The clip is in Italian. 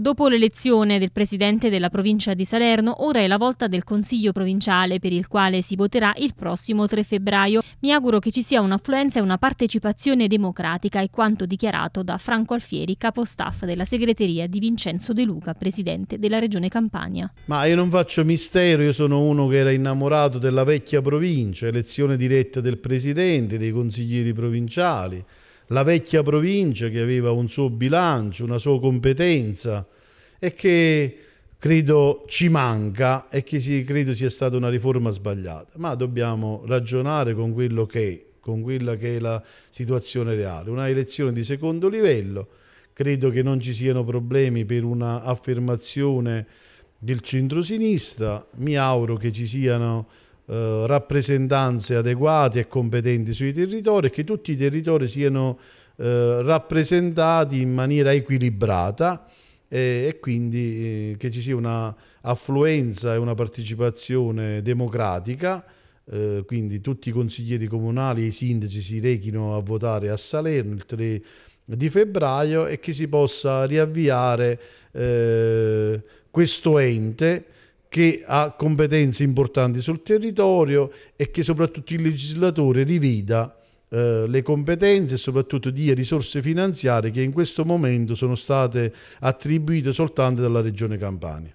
Dopo l'elezione del presidente della provincia di Salerno, ora è la volta del Consiglio provinciale per il quale si voterà il prossimo 3 febbraio. Mi auguro che ci sia un'affluenza e una partecipazione democratica, è quanto dichiarato da Franco Alfieri, capostaff della segreteria di Vincenzo De Luca, presidente della regione Campania. Ma io non faccio mistero, io sono uno che era innamorato della vecchia provincia, elezione diretta del presidente, dei consiglieri provinciali la vecchia provincia che aveva un suo bilancio, una sua competenza e che credo ci manca e che si, credo sia stata una riforma sbagliata, ma dobbiamo ragionare con quello che è, con quella che è la situazione reale. Una elezione di secondo livello, credo che non ci siano problemi per un'affermazione del centro-sinistra, mi auguro che ci siano eh, rappresentanze adeguate e competenti sui territori e che tutti i territori siano eh, rappresentati in maniera equilibrata e, eh, e quindi eh, che ci sia una affluenza e una partecipazione democratica eh, quindi tutti i consiglieri comunali e i sindaci si rechino a votare a Salerno il 3 di febbraio e che si possa riavviare eh, questo ente che ha competenze importanti sul territorio e che soprattutto il legislatore riveda eh, le competenze e soprattutto dia risorse finanziarie che in questo momento sono state attribuite soltanto dalla Regione Campania.